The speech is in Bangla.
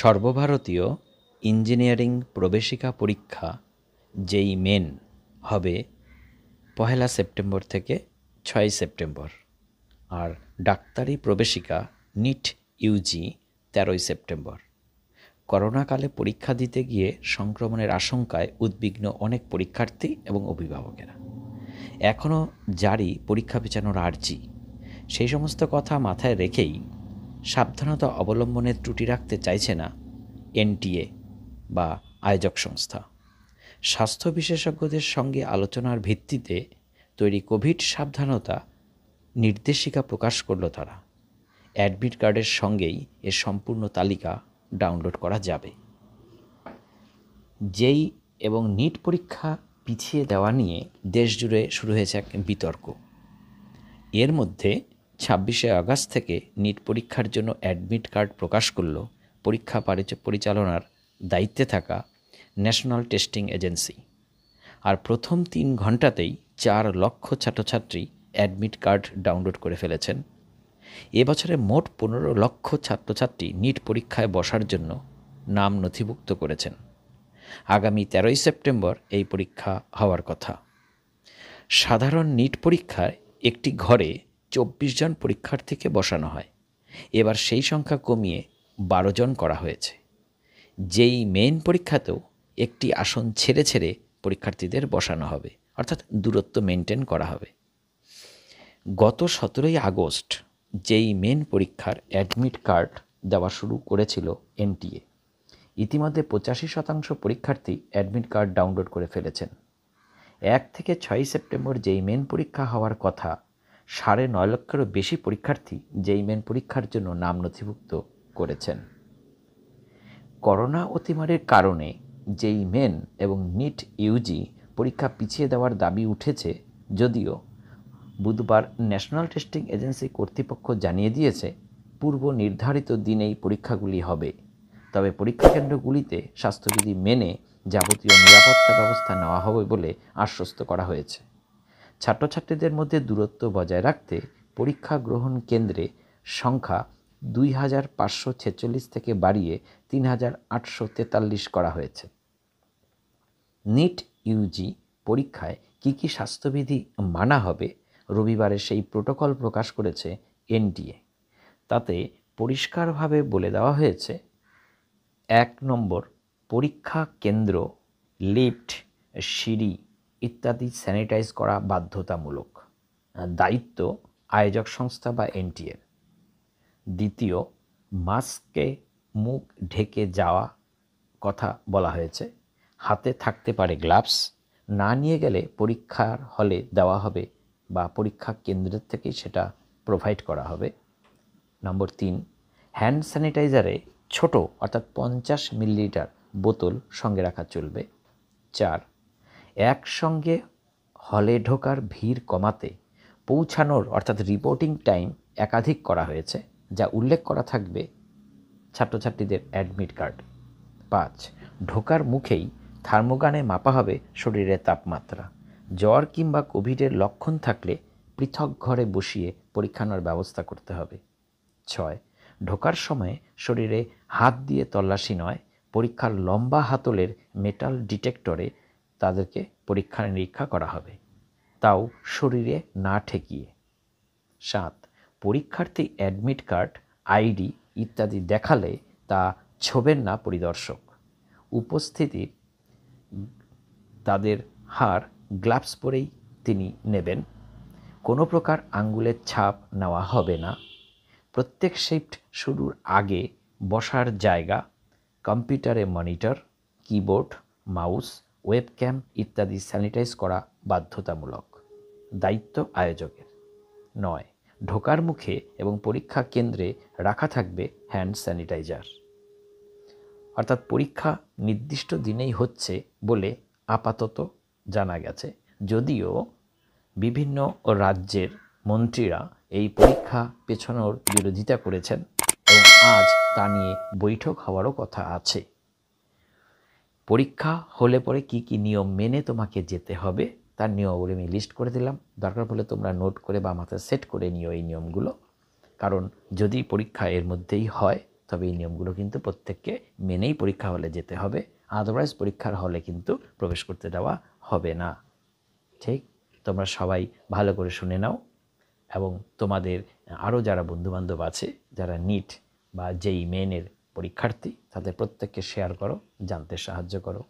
সর্বভারতীয় ইঞ্জিনিয়ারিং প্রবেশিকা পরীক্ষা যেই মেন হবে পহেলা সেপ্টেম্বর থেকে ছয় সেপ্টেম্বর আর ডাক্তারি প্রবেশিকা নিট ইউজি তেরোই সেপ্টেম্বর করোনাকালে পরীক্ষা দিতে গিয়ে সংক্রমণের আশঙ্কায় উদ্বিগ্ন অনেক পরীক্ষার্থী এবং অভিভাবকেরা এখনও জারি পরীক্ষা পেছানোর আর্জি সেই সমস্ত কথা মাথায় রেখেই সাবধানতা অবলম্বনের ত্রুটি রাখতে চাইছে না এনটিএ বা আয়োজক সংস্থা স্বাস্থ্য বিশেষজ্ঞদের সঙ্গে আলোচনার ভিত্তিতে তৈরি কোভিড সাবধানতা নির্দেশিকা প্রকাশ করল তারা অ্যাডমিট কার্ডের সঙ্গেই এর সম্পূর্ণ তালিকা ডাউনলোড করা যাবে যেই এবং নিট পরীক্ষা পিছিয়ে দেওয়া নিয়ে দেশজুড়ে শুরু হয়েছে এক বিতর্ক এর মধ্যে ছাব্বিশে আগস্ট থেকে নিট পরীক্ষার জন্য অ্যাডমিট কার্ড প্রকাশ করল পরীক্ষা পরিচালনার দায়িত্বে থাকা ন্যাশনাল টেস্টিং এজেন্সি আর প্রথম তিন ঘন্টাতেই চার লক্ষ ছাত্রছাত্রী অ্যাডমিট কার্ড ডাউনলোড করে ফেলেছেন এবছরে মোট পনেরো লক্ষ ছাত্রছাত্রী নিট পরীক্ষায় বসার জন্য নাম নথিভুক্ত করেছেন আগামী তেরোই সেপ্টেম্বর এই পরীক্ষা হওয়ার কথা সাধারণ নিট পরীক্ষায় একটি ঘরে চব্বিশ জন পরীক্ষার্থীকে বসানো হয় এবার সেই সংখ্যা কমিয়ে বারো জন করা হয়েছে যেই মেন পরীক্ষাতেও একটি আসন ছেড়ে ছেড়ে পরীক্ষার্থীদের বসানো হবে অর্থাৎ দূরত্ব মেনটেন করা হবে গত সতেরোই আগস্ট যেই মেন পরীক্ষার অ্যাডমিট কার্ড দেওয়া শুরু করেছিল এনটিএ ইতিমধ্যে পঁচাশি শতাংশ পরীক্ষার্থী অ্যাডমিট কার্ড ডাউনলোড করে ফেলেছেন এক থেকে ছয় সেপ্টেম্বর যেই মেন পরীক্ষা হওয়ার কথা সাড়ে নয় লক্ষেরও বেশি পরীক্ষার্থী যেই মেন পরীক্ষার জন্য নাম নথিভুক্ত করেছেন করোনা অতিমারের কারণে যেই মেন এবং নিট ইউজি পরীক্ষা পিছিয়ে দেওয়ার দাবি উঠেছে যদিও বুধবার ন্যাশনাল টেস্টিং এজেন্সি কর্তৃপক্ষ জানিয়ে দিয়েছে পূর্ব নির্ধারিত দিনেই পরীক্ষাগুলি হবে তবে পরীক্ষা কেন্দ্রগুলিতে স্বাস্থ্যবিধি মেনে যাবতীয় নিরাপত্তা ব্যবস্থা নেওয়া হবে বলে আশ্বস্ত করা হয়েছে ছাত্রছাত্রীদের মধ্যে দূরত্ব বজায় রাখতে পরীক্ষা গ্রহণ কেন্দ্রে সংখ্যা দুই হাজার পাঁচশো ছেচল্লিশ থেকে বাড়িয়ে তিন হাজার আটশো তেতাল্লিশ করা হয়েছে নিট ইউজি পরীক্ষায় কি কি স্বাস্থ্যবিধি মানা হবে রবিবারে সেই প্রোটোকল প্রকাশ করেছে এনটিএ তাতে পরিষ্কারভাবে বলে দেওয়া হয়েছে এক নম্বর পরীক্ষা কেন্দ্র লিফট সিঁড়ি ইত্যাদি স্যানিটাইজ করা বাধ্যতামূলক দায়িত্ব আয়োজক সংস্থা বা এনটিএর দ্বিতীয় মাস্কে মুখ ঢেকে যাওয়া কথা বলা হয়েছে হাতে থাকতে পারে গ্লাভস না নিয়ে গেলে পরীক্ষার হলে দেওয়া হবে বা পরীক্ষা কেন্দ্রের থেকেই সেটা প্রোভাইড করা হবে নম্বর তিন হ্যান্ড স্যানিটাইজারে ছোট অর্থাৎ পঞ্চাশ মিলিলিটার বোতল সঙ্গে রাখা চলবে চার একসঙ্গে হলে ঢোকার ভিড় কমাতে পৌঁছানোর অর্থাৎ রিপোর্টিং টাইম একাধিক করা হয়েছে যা উল্লেখ করা থাকবে ছাত্রছাত্রীদের অ্যাডমিট কার্ড পাঁচ ঢোকার মুখেই থার্মোগানে মাপা হবে শরীরের তাপমাত্রা জ্বর কিংবা কোভিডের লক্ষণ থাকলে পৃথক ঘরে বসিয়ে পরীক্ষা নেওয়ার ব্যবস্থা করতে হবে ছয় ঢোকার সময়ে শরীরে হাত দিয়ে তল্লাশি নয় পরীক্ষার লম্বা হাতলের মেটাল ডিটেক্টরে তাদেরকে পরীক্ষা নিরীক্ষা করা হবে তাও শরীরে না ঠেকিয়ে সাত পরীক্ষার্থী অ্যাডমিট কার্ড আইডি ইত্যাদি দেখালে তা ছবেন না পরিদর্শক উপস্থিতির তাদের হার গ্লাভস পরেই তিনি নেবেন কোনো প্রকার আঙ্গুলের ছাপ নেওয়া হবে না প্রত্যেক শিফট শুরুর আগে বসার জায়গা কম্পিউটারে মনিটর কিবোর্ড মাউস ওয়েবক্যাম ইত্যাদি স্যানিটাইজ করা বাধ্যতামূলক দায়িত্ব আয়োজকের নয় ঢোকার মুখে এবং পরীক্ষা কেন্দ্রে রাখা থাকবে হ্যান্ড স্যানিটাইজার অর্থাৎ পরীক্ষা নির্দিষ্ট দিনেই হচ্ছে বলে আপাতত জানা গেছে যদিও বিভিন্ন রাজ্যের মন্ত্রীরা এই পরীক্ষা পেছানোর বিরোধিতা করেছেন এবং আজ তা নিয়ে বৈঠক হওয়ারও কথা আছে পরীক্ষা হলে পরে কি কি নিয়ম মেনে তোমাকে যেতে হবে তার নিয়মগুলি আমি লিস্ট করে দিলাম দরকার পড়লে তোমরা নোট করে বা মাথায় সেট করে নিও এই নিয়মগুলো কারণ যদি পরীক্ষা এর মধ্যেই হয় তবে এই নিয়মগুলো কিন্তু প্রত্যেককে মেনেই পরীক্ষা হলে যেতে হবে আদারওয়াইজ পরীক্ষার হলে কিন্তু প্রবেশ করতে দেওয়া হবে না ঠিক তোমরা সবাই ভালো করে শুনে নাও এবং তোমাদের আরও যারা বন্ধুবান্ধব আছে যারা নিট বা যেই মেনের পরীক্ষার্থী তাদের প্রত্যেককে শেয়ার করো জানতে সাহায্য করো